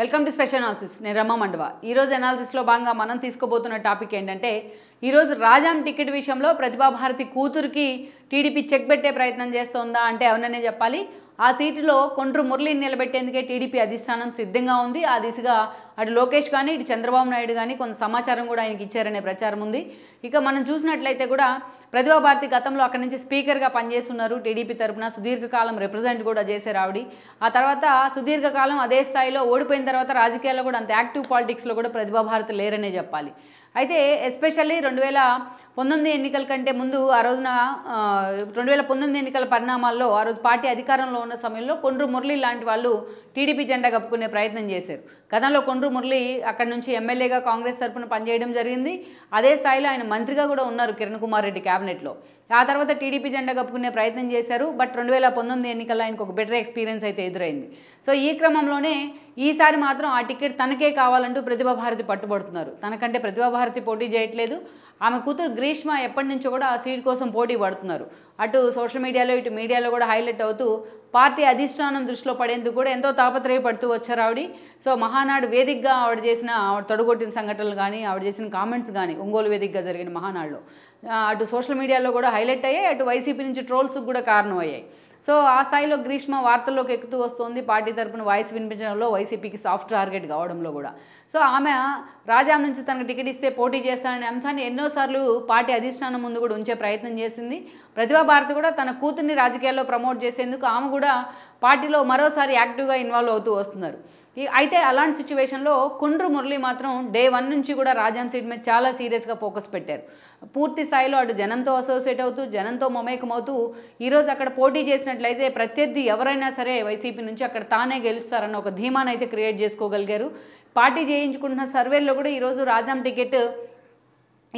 welcome to special analysis నేను రమ్మ మండవ ఈరోజు అనాలిసిస్లో భాగంగా మనం తీసుకోబోతున్న టాపిక్ ఏంటంటే ఈరోజు రాజాం టికెట్ విషయంలో ప్రతిభాభారతి కూతురికి టీడీపీ చెక్ పెట్టే ప్రయత్నం చేస్తోందా అంటే అవుననే చెప్పాలి ఆ సీటులో కొండ్రు మురళిని నిలబెట్టేందుకే టీడీపీ అధిష్టానం సిద్ధంగా ఉంది ఆ దిశగా అటు లోకేష్ కానీ ఇటు చంద్రబాబు నాయుడు కానీ కొంత సమాచారం కూడా ఆయనకి ఇచ్చారనే ప్రచారం ఉంది ఇక మనం చూసినట్లయితే కూడా ప్రతిభా భారతి గతంలో అక్కడి నుంచి స్పీకర్గా పనిచేస్తున్నారు టీడీపీ తరఫున సుదీర్ఘకాలం రిప్రజెంట్ కూడా చేశారు ఆవిడ ఆ తర్వాత సుదీర్ఘకాలం అదే స్థాయిలో ఓడిపోయిన తర్వాత రాజకీయాల్లో కూడా అంత యాక్టివ్ పాలిటిక్స్లో కూడా ప్రతిభా భారతి లేరనే చెప్పాలి అయితే ఎస్పెషల్లీ రెండు వేల పంతొమ్మిది ఎన్నికల కంటే ముందు ఆ రోజున రెండు వేల పంతొమ్మిది ఎన్నికల పరిణామాల్లో ఆ రోజు పార్టీ అధికారంలో ఉన్న సమయంలో కొండ్రు మురళి లాంటి వాళ్ళు టీడీపీ జెండా కప్పుకునే ప్రయత్నం చేశారు గతంలో కొండ్రు మురళి అక్కడి నుంచి ఎమ్మెల్యేగా కాంగ్రెస్ తరఫున పనిచేయడం జరిగింది అదే స్థాయిలో ఆయన మంత్రిగా కూడా ఉన్నారు కిరణ్ కుమార్ రెడ్డి క్యాబినెట్ క్యాబినెట్లో ఆ తర్వాత టీడీపీ జెండా కప్పుకునే ప్రయత్నం చేశారు బట్ రెండు వేల పంతొమ్మిది ఎన్నికల్లో ఆయనకు ఒక బెటర్ ఎక్స్పీరియన్స్ అయితే ఎదురైంది సో ఈ క్రమంలోనే ఈసారి మాత్రం ఆ టికెట్ తనకే కావాలంటూ ప్రతిభాభారతి పట్టుబడుతున్నారు తనకంటే ప్రతిభాభారతి పోటీ చేయట్లేదు ఆమె కూతురు గ్రీష్మ ఎప్పటి నుంచో కూడా ఆ సీట్ కోసం పోటీ పడుతున్నారు అటు సోషల్ మీడియాలో ఇటు మీడియాలో కూడా హైలైట్ అవుతూ పార్టీ అధిష్టానం దృష్టిలో పడేందుకు కూడా ఎంతో తాపత్రయపడుతూ వచ్చారు ఆవిడ సో మహానాడు వేదికగా ఆవిడ చేసిన ఆవిడ తొడగొట్టిన సంఘటనలు కానీ ఆవిడ చేసిన కామెంట్స్ కానీ ఒంగోలు వేదికగా జరిగిన మహానాడులో అటు సోషల్ సోషల్ మీడియాలో కూడా హైలైట్ అయ్యాయి అటు వైసీపీ నుంచి ట్రోల్స్కి కూడా కారణం అయ్యాయి సో ఆ స్థాయిలో గ్రీష్మ వార్తల్లోకి ఎక్కుతూ వస్తుంది పార్టీ తరపున వాయిస్ వినిపించడంలో వైసీపీకి సాఫ్ట్ టార్గెట్ కావడంలో కూడా సో ఆమె రాజా నుంచి తనకు టికెట్ ఇస్తే పోటీ చేస్తాననే అంశాన్ని ఎన్నోసార్లు పార్టీ అధిష్టానం ముందు కూడా ఉంచే ప్రయత్నం చేసింది ప్రతిభా భారతి కూడా తన కూతుర్ని రాజకీయాల్లో ప్రమోట్ చేసేందుకు ఆమె కూడా పార్టీలో మరోసారి యాక్టివ్గా ఇన్వాల్వ్ అవుతూ వస్తున్నారు అయితే అలాంటి సిచ్యువేషన్లో కుండ్రు మురళి మాత్రం డే వన్ నుంచి కూడా రాజాన్ సీట్ మీద చాలా సీరియస్గా ఫోకస్ పెట్టారు పూర్తి స్థాయిలో అటు జనంతో అసోసియేట్ అవుతూ జనంతో మమేకమవుతూ ఈరోజు అక్కడ పోటీ చేసిన చూసినట్లయితే ప్రత్యర్థి ఎవరైనా సరే వైసీపీ నుంచి అక్కడ తానే గెలుస్తారన్న ఒక ధీమానైతే క్రియేట్ చేసుకోగలిగారు పార్టీ చేయించుకుంటున్న సర్వేల్లో కూడా ఈరోజు రాజాం టికెట్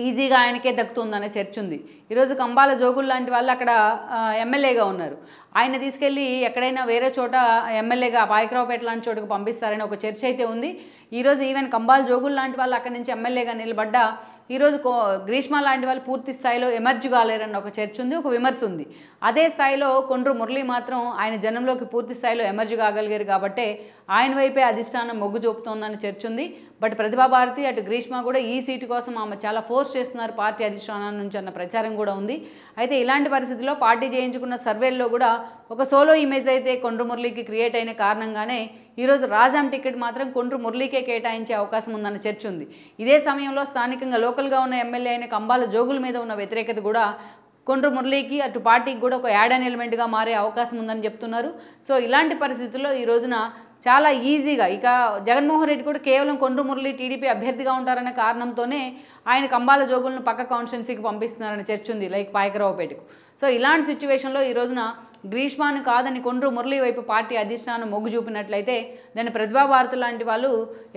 ఈజీగా ఆయనకే దక్కుతుందనే చర్చ ఉంది ఈరోజు కంబాల జోగులు లాంటి వాళ్ళు అక్కడ ఎమ్మెల్యేగా ఉన్నారు ఆయన తీసుకెళ్ళి ఎక్కడైనా వేరే చోట ఎమ్మెల్యేగా పాయకరావుపేట లాంటి చోటుకు పంపిస్తారని ఒక చర్చ అయితే ఉంది ఈరోజు ఈవెన్ కంబాల జోగులు లాంటి వాళ్ళు అక్కడి నుంచి ఎమ్మెల్యేగా నిలబడ్డ ఈరోజు గ్రీష్మ లాంటి వాళ్ళు పూర్తి స్థాయిలో ఎమర్జ్ కాలేరన్న ఒక చర్చ ఉంది ఒక విమర్శ ఉంది అదే స్థాయిలో కొండ్రు మురళి మాత్రం ఆయన జనంలోకి పూర్తి స్థాయిలో ఎమర్జ్ కాగలిగారు కాబట్టే ఆయన వైపే అధిష్టానం మొగ్గు చూపుతోందని చర్చ ఉంది బట్ ప్రతిభాభారతి అటు గ్రీష్మ కూడా ఈ సీటు కోసం ఆమె చాలా ఫోర్స్ చేస్తున్నారు పార్టీ అధిష్టానం నుంచి అన్న ప్రచారం కూడా ఉంది అయితే ఇలాంటి పరిస్థితుల్లో పార్టీ చేయించుకున్న సర్వేల్లో కూడా ఒక సోలో ఇమేజ్ అయితే కొండ్రు మురళికి క్రియేట్ అయిన కారణంగానే ఈరోజు రాజాం టికెట్ మాత్రం కొండ్రు మురళీకే కేటాయించే అవకాశం ఉందన్న చర్చ ఉంది ఇదే సమయంలో స్థానికంగా లోకల్గా ఉన్న ఎమ్మెల్యే అయిన కంబాల జోగుల మీద ఉన్న వ్యతిరేకత కూడా కొండ్రు మురళీకి అటు పార్టీకి కూడా ఒక యాడ్ అన్ ఎలిమెంట్గా మారే అవకాశం ఉందని చెప్తున్నారు సో ఇలాంటి పరిస్థితుల్లో ఈ రోజున చాలా ఈజీగా ఇక జగన్మోహన్ రెడ్డి కూడా కేవలం కొండ్రు మురళి టీడీపీ అభ్యర్థిగా ఉంటారనే కారణంతోనే ఆయన కంబాల జోగులను పక్క కాన్స్టిట్యున్సీకి పంపిస్తున్నారని చర్చ ఉంది లైక్ పాయకరావుపేటకు సో ఇలాంటి సిచ్యువేషన్లో ఈ రోజున గ్రీష్మాను కాదని కొండ్రు మురళి వైపు పార్టీ అధిష్టానం మొగ్గు చూపినట్లయితే ప్రతిభా ప్రతిభాభారతి లాంటి వాళ్ళు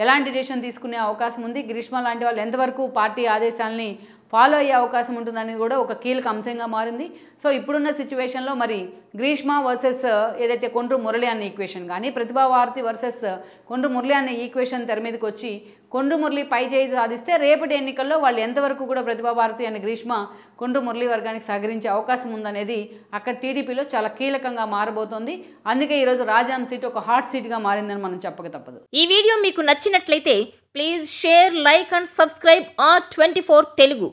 ఎలాంటి డిసిషన్ తీసుకునే అవకాశం ఉంది గ్రీష్మ లాంటి వాళ్ళు ఎంతవరకు పార్టీ ఆదేశాలని ఫాలో అయ్యే అవకాశం ఉంటుందని కూడా ఒక కీలక అంశంగా మారింది సో ఇప్పుడున్న సిచ్యువేషన్లో మరి గ్రీష్మ వర్సెస్ ఏదైతే కొండ్రు మురళి అనే ఈక్వేషన్ కానీ ప్రతిభావారతి వర్సెస్ కొండ్రు మురళి అనే ఈక్వేషన్ తెర మీదకి వచ్చి కొండ్రు మురళి పై చేయి సాధిస్తే రేపటి ఎన్నికల్లో వాళ్ళు ఎంతవరకు కూడా ప్రతిభాభారతి అనే గ్రీష్మ కొండ్రు మురళి వర్గానికి సహకరించే అవకాశం ఉందనేది అక్కడ టీడీపీలో చాలా కీలకంగా మారబోతోంది అందుకే ఈరోజు రాజాం సీట్ ఒక హాట్ సీట్గా మారిందని మనం చెప్పక తప్పదు ఈ వీడియో మీకు నచ్చినట్లయితే please share like and subscribe R twenty four Telugu